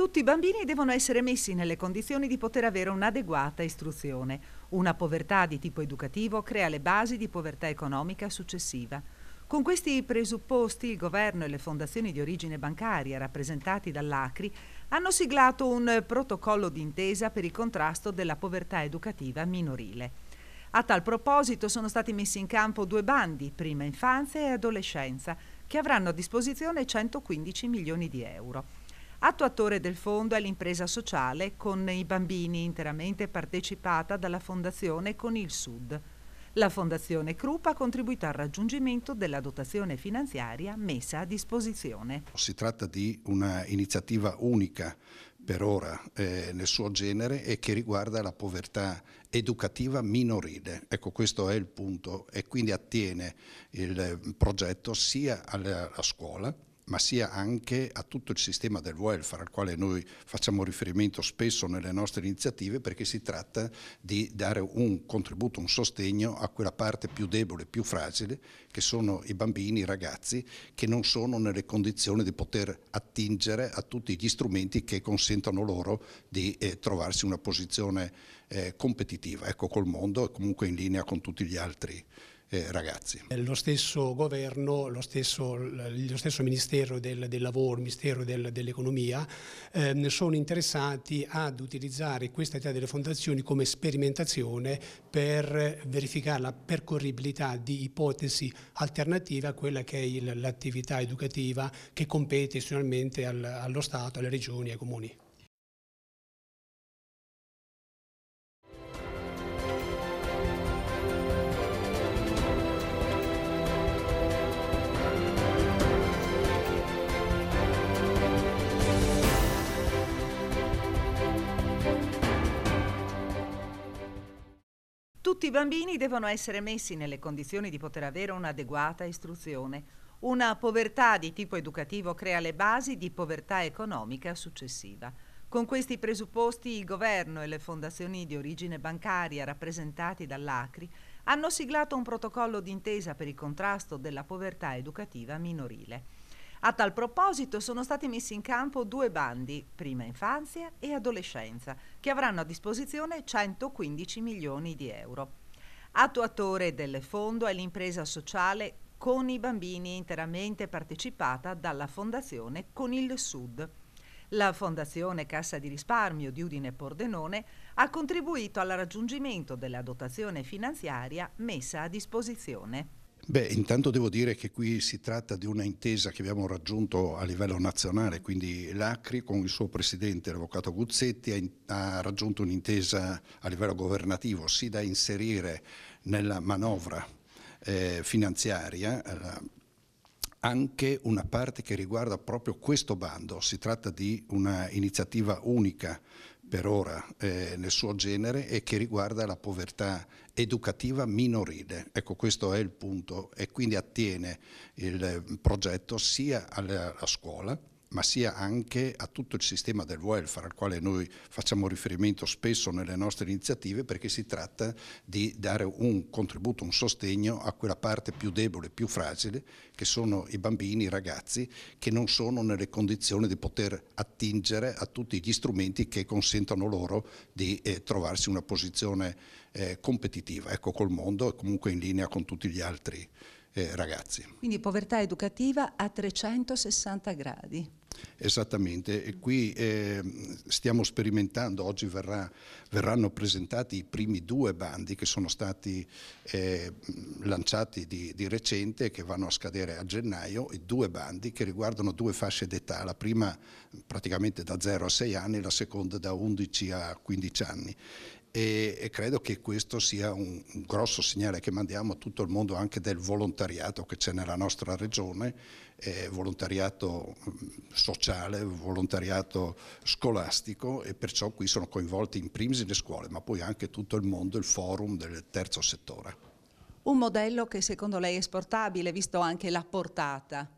Tutti i bambini devono essere messi nelle condizioni di poter avere un'adeguata istruzione. Una povertà di tipo educativo crea le basi di povertà economica successiva. Con questi presupposti il governo e le fondazioni di origine bancaria rappresentati dall'ACRI hanno siglato un protocollo d'intesa per il contrasto della povertà educativa minorile. A tal proposito sono stati messi in campo due bandi, prima infanzia e adolescenza, che avranno a disposizione 115 milioni di euro. Attuatore del fondo è l'impresa sociale con i bambini interamente partecipata dalla Fondazione con il Sud. La Fondazione Crup ha contribuito al raggiungimento della dotazione finanziaria messa a disposizione. Si tratta di un'iniziativa unica per ora eh, nel suo genere e che riguarda la povertà educativa minorile. Ecco questo è il punto e quindi attiene il progetto sia alla, alla scuola ma sia anche a tutto il sistema del welfare al quale noi facciamo riferimento spesso nelle nostre iniziative perché si tratta di dare un contributo, un sostegno a quella parte più debole, più fragile che sono i bambini, i ragazzi che non sono nelle condizioni di poter attingere a tutti gli strumenti che consentano loro di eh, trovarsi una posizione eh, competitiva ecco, col mondo e comunque in linea con tutti gli altri eh, ragazzi. Eh, lo stesso governo, lo stesso, lo stesso Ministero del, del, Lavoro, Ministero del, dell'Economia ehm, sono interessati ad utilizzare questa attività delle fondazioni come sperimentazione per verificare la percorribilità di ipotesi alternative a quella che è l'attività educativa che compete istituzionalmente al, allo Stato, alle regioni e ai comuni. Tutti i bambini devono essere messi nelle condizioni di poter avere un'adeguata istruzione. Una povertà di tipo educativo crea le basi di povertà economica successiva. Con questi presupposti il governo e le fondazioni di origine bancaria rappresentati dall'ACRI hanno siglato un protocollo d'intesa per il contrasto della povertà educativa minorile. A tal proposito sono stati messi in campo due bandi, prima infanzia e adolescenza, che avranno a disposizione 115 milioni di euro. Attuatore del fondo è l'impresa sociale con i bambini interamente partecipata dalla Fondazione Con il Sud. La Fondazione Cassa di Risparmio di Udine Pordenone ha contribuito al raggiungimento della dotazione finanziaria messa a disposizione. Beh, intanto devo dire che qui si tratta di una intesa che abbiamo raggiunto a livello nazionale, quindi l'Acri con il suo presidente, l'avvocato Guzzetti, ha, raggiunto un'intesa a livello governativo, sì da inserire nella manovra eh, finanziaria, eh, anche una parte che riguarda proprio questo bando, si tratta di una iniziativa unica per ora eh, nel suo genere e che riguarda la povertà educativa minorile. Ecco, questo è il punto e quindi attiene il progetto sia alla, alla scuola ma sia anche a tutto il sistema del welfare al quale noi facciamo riferimento spesso nelle nostre iniziative perché si tratta di dare un contributo, un sostegno a quella parte più debole, più fragile che sono i bambini, i ragazzi che non sono nelle condizioni di poter attingere a tutti gli strumenti che consentano loro di eh, trovarsi in una posizione eh, competitiva, ecco col mondo e comunque in linea con tutti gli altri eh, ragazzi. Quindi povertà educativa a 360 gradi. Esattamente, e qui eh, stiamo sperimentando, oggi verrà, verranno presentati i primi due bandi che sono stati eh, lanciati di, di recente, che vanno a scadere a gennaio, i due bandi che riguardano due fasce d'età, la prima praticamente da 0 a 6 anni, la seconda da 11 a 15 anni e, e credo che questo sia un, un, grosso segnale che mandiamo a tutto il mondo anche del volontariato che c'è nella nostra regione, eh, volontariato mm, sociale, volontariato scolastico e perciò qui sono coinvolti in primis le scuole ma poi anche tutto il mondo, il forum del terzo settore. Un modello che secondo lei è esportabile visto anche la portata?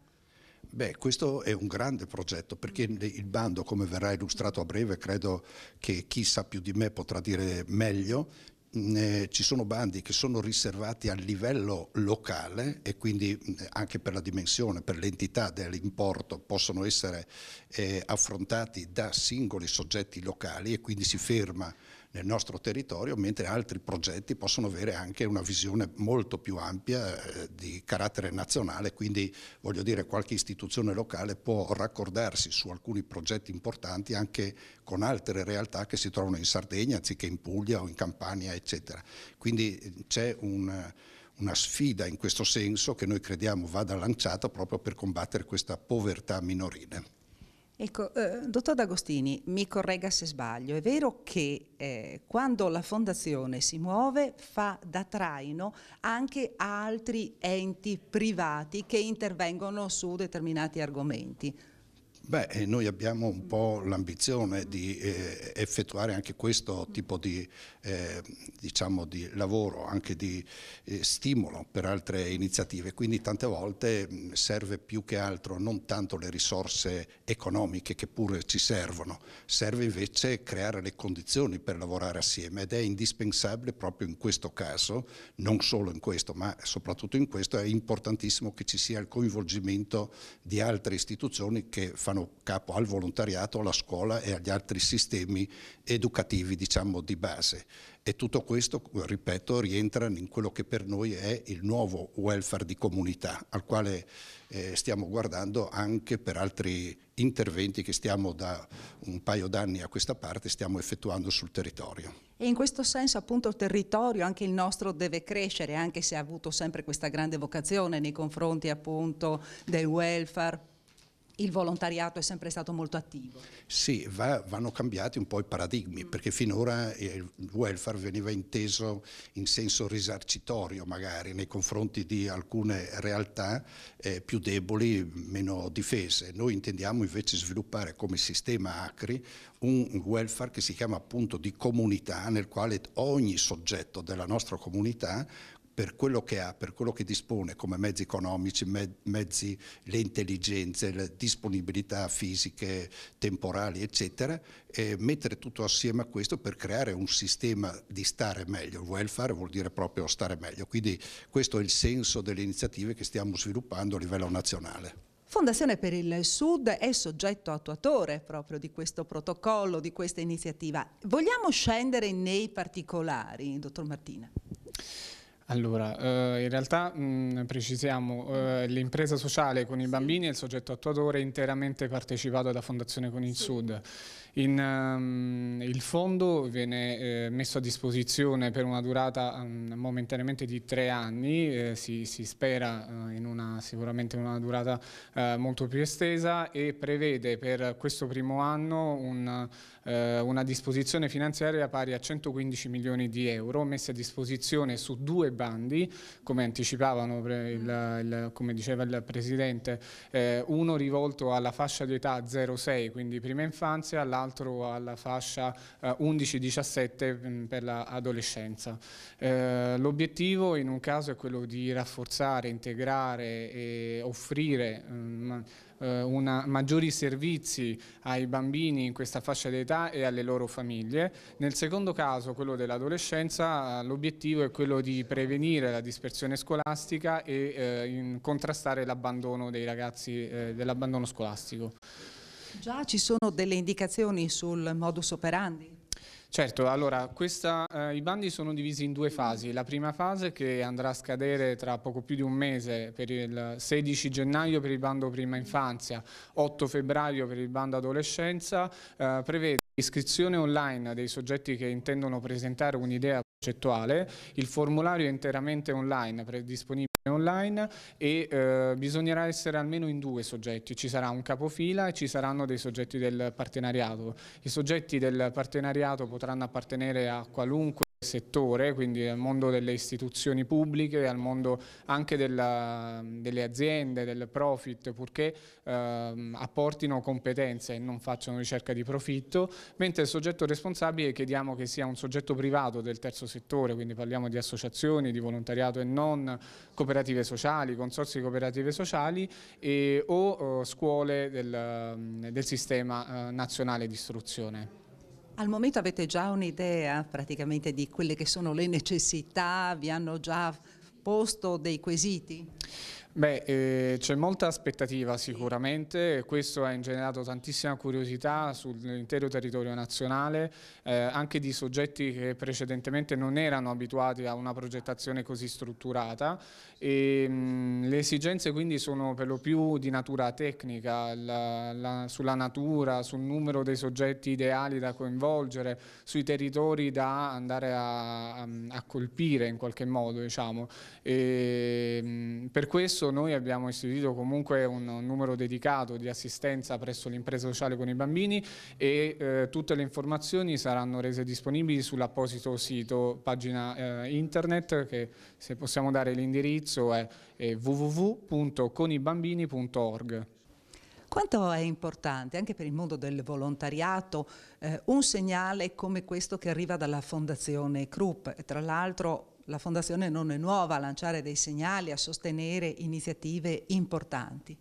Beh, questo è un grande progetto perché mm. il bando, come verrà illustrato a breve, credo che chi sa più di me potrà dire meglio, mm, eh, ci sono bandi che sono riservati a livello locale e quindi mm, anche per la dimensione, per l'entità dell'importo possono essere eh, affrontati da singoli soggetti locali e quindi si ferma nel nostro territorio, mentre altri progetti possono avere anche una visione molto più ampia eh, di carattere nazionale, quindi voglio dire qualche istituzione locale può raccordarsi su alcuni progetti importanti anche con altre realtà che si trovano in Sardegna anziché in Puglia o in Campania, eccetera. Quindi eh, c'è un una sfida in questo senso che noi crediamo vada lanciata proprio per combattere questa povertà minorile. Ecco, eh, dottor D'Agostini, mi corregga se sbaglio, è vero che eh, quando la fondazione si muove fa da traino anche altri enti privati che intervengono su determinati argomenti. Beh, eh, noi abbiamo un po' l'ambizione di eh, effettuare anche questo tipo di, eh, diciamo di lavoro, anche di eh, stimolo per altre iniziative, quindi tante volte serve più che altro non tanto le risorse economiche che pure ci servono, serve invece creare le condizioni per lavorare assieme ed è indispensabile proprio in questo caso, non solo in questo ma soprattutto in questo, è importantissimo che ci sia il coinvolgimento di altre istituzioni che fanno fanno capo al volontariato, alla scuola e agli altri sistemi educativi diciamo, di base. E tutto questo, ripeto, rientra in quello che per noi è il nuovo welfare di comunità, al quale eh, stiamo guardando anche per altri interventi che stiamo da un paio d'anni a questa parte stiamo effettuando sul territorio. E in questo senso appunto il territorio, anche il nostro, deve crescere, anche se ha avuto sempre questa grande vocazione nei confronti appunto del welfare il volontariato è sempre stato molto attivo. Sì, va, vanno cambiati un po' i paradigmi, mm. perché finora il welfare veniva inteso in senso risarcitorio magari nei confronti di alcune realtà eh, più deboli, meno difese. Noi intendiamo invece sviluppare come sistema ACRI un welfare che si chiama appunto di comunità, nel quale ogni soggetto della nostra comunità per quello che ha, per quello che dispone come mezzi economici, mezzi, le intelligenze, le disponibilità fisiche, temporali, eccetera, e mettere tutto assieme a questo per creare un sistema di stare meglio. Il welfare vuol dire proprio stare meglio, quindi questo è il senso delle iniziative che stiamo sviluppando a livello nazionale. Fondazione per il Sud è soggetto attuatore proprio di questo protocollo, di questa iniziativa. Vogliamo scendere nei particolari, dottor Martina? Allora, eh, in realtà mh, mm, precisiamo, eh, l'impresa sociale con i bambini è il soggetto attuatore interamente partecipato da Fondazione Con il sì. Sud. In, um, il fondo viene eh, messo a disposizione per una durata um, momentaneamente di tre anni, eh, si, si, spera eh, in una, sicuramente in una durata eh, molto più estesa e prevede per questo primo anno un eh, una disposizione finanziaria pari a 115 milioni di euro messi a disposizione su due bandi, come anticipavano mm. il, il, come diceva il Presidente, eh, uno rivolto alla fascia di età 06, quindi prima infanzia, l'altro alla fascia eh, 11-17 mm, per l'adolescenza. Eh, L'obiettivo in un caso è quello di rafforzare, integrare e offrire mm, eh, una, maggiori servizi ai bambini in questa fascia d'età e alle loro famiglie. Nel secondo caso, quello dell'adolescenza, eh, l'obiettivo è quello di prevenire la dispersione scolastica e eh, contrastare l'abbandono dei ragazzi, dell'abbandono scolastico. Già ci sono delle indicazioni sul modus operandi? Certo, allora questa, eh, i bandi sono divisi in due fasi. La prima fase che andrà a scadere tra poco più di un mese per il 16 gennaio per il bando prima infanzia, 8 febbraio per il bando adolescenza, eh, prevede l'iscrizione online dei soggetti che intendono presentare un'idea concettuale, il formulario è interamente online, disponibile online e eh, bisognerà essere almeno in due soggetti, ci sarà un capofila e ci saranno dei soggetti del partenariato. I soggetti del partenariato potranno appartenere a qualunque settore, quindi al mondo delle istituzioni pubbliche, al mondo anche della, delle aziende, del profit, purché ehm, apportino competenze e non facciano ricerca di profitto, mentre il soggetto responsabile chiediamo che sia un soggetto privato del terzo settore, quindi parliamo di associazioni, di volontariato e non, cooperative sociali, consorsi di cooperative sociali e, o eh, scuole del, del sistema eh, nazionale di istruzione. Al momento avete già un'idea praticamente di quelle che sono le necessità, vi hanno già posto dei quesiti? Beh, eh, c'è molta aspettativa sicuramente, questo ha ingenerato tantissima curiosità sull'intero territorio nazionale, eh, anche di soggetti che precedentemente non erano abituati a una progettazione così strutturata. E, ehm, mh, le esigenze quindi sono per lo più di natura tecnica, la, la, sulla natura, sul numero dei soggetti ideali da coinvolgere, sui territori da andare a, a, a colpire in qualche modo. Diciamo. E, ehm, mh, per questo Adesso noi abbiamo istituito comunque un numero dedicato di assistenza presso l'impresa sociale con i bambini e eh, tutte le informazioni saranno rese disponibili sull'apposito sito, pagina eh, internet che se possiamo dare l'indirizzo è, è www.conibambini.org. Quanto è importante anche per il mondo del volontariato eh, un segnale come questo che arriva dalla Fondazione Krupp, tra l'altro la Fondazione non è nuova a lanciare dei segnali, a sostenere iniziative importanti.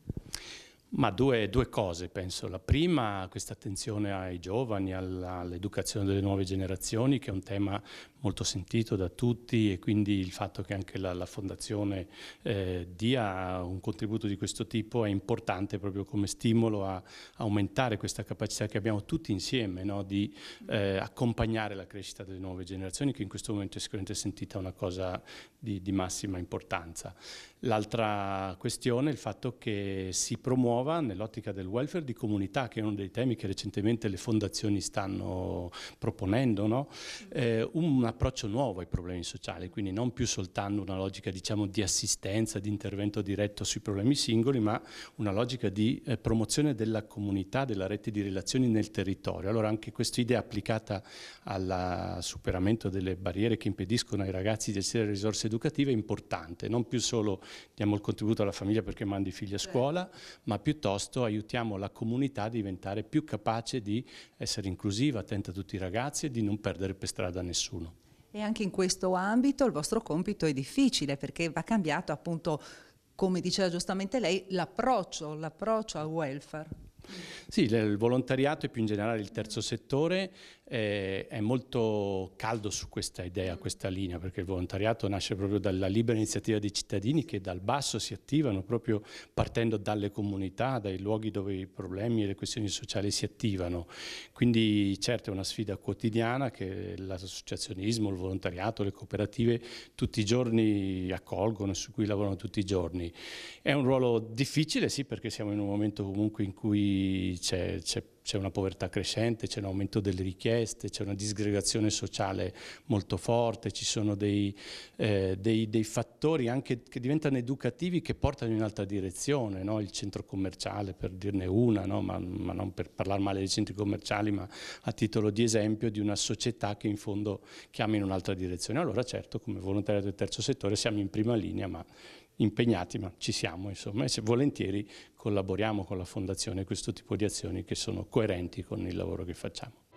Ma due, due, cose penso. La prima, questa attenzione ai giovani, all'educazione delle nuove generazioni, che è un tema molto sentito da tutti e quindi il fatto che anche la, la Fondazione eh, dia un contributo di questo tipo è importante proprio come stimolo a aumentare questa capacità che abbiamo tutti insieme no? di eh, accompagnare la crescita delle nuove generazioni, che in questo momento è sicuramente sentita una cosa di, di massima importanza. L'altra questione è il fatto che si promuove nuova nell'ottica del welfare di comunità, che è uno dei temi che recentemente le fondazioni stanno proponendo, no? eh, un approccio nuovo ai problemi sociali, quindi non più soltanto una logica diciamo, di assistenza, di intervento diretto sui problemi singoli, ma una logica di eh, promozione della comunità, della rete di relazioni nel territorio. Allora anche questa idea applicata al superamento delle barriere che impediscono ai ragazzi di essere risorse educative è importante, non più solo diamo il contributo alla famiglia perché mandi i figli a certo. scuola, ma più piuttosto aiutiamo la comunità a diventare più capace di essere inclusiva, attenta a tutti i ragazzi e di non perdere per strada nessuno. E anche in questo ambito il vostro compito è difficile perché va cambiato appunto, come diceva giustamente lei, l'approccio al welfare. Sì, il volontariato e più in generale il terzo settore eh, è molto caldo su questa idea, questa linea, perché il volontariato nasce proprio dalla libera iniziativa dei cittadini che dal basso si attivano proprio partendo dalle comunità, dai luoghi dove i problemi e le questioni sociali si attivano. Quindi certo è una sfida quotidiana che l'associazionismo, il volontariato, le cooperative tutti i giorni accolgono e su cui lavorano tutti i giorni. È un ruolo difficile, sì, perché siamo in un momento comunque in cui c'è c'è una povertà crescente, c'è un aumento delle richieste, c'è una disgregazione sociale molto forte, ci sono dei, eh, dei, dei fattori anche che diventano educativi che portano in un'altra direzione, no? il centro commerciale per dirne una, no? ma, ma, non per parlare male dei centri commerciali, ma a titolo di esempio di una società che in fondo chiama in un'altra direzione. Allora certo come volontariato del terzo settore siamo in prima linea, ma impegnati, ma ci siamo insomma, e se volentieri collaboriamo con la Fondazione questo tipo di azioni che sono coerenti con il lavoro che facciamo.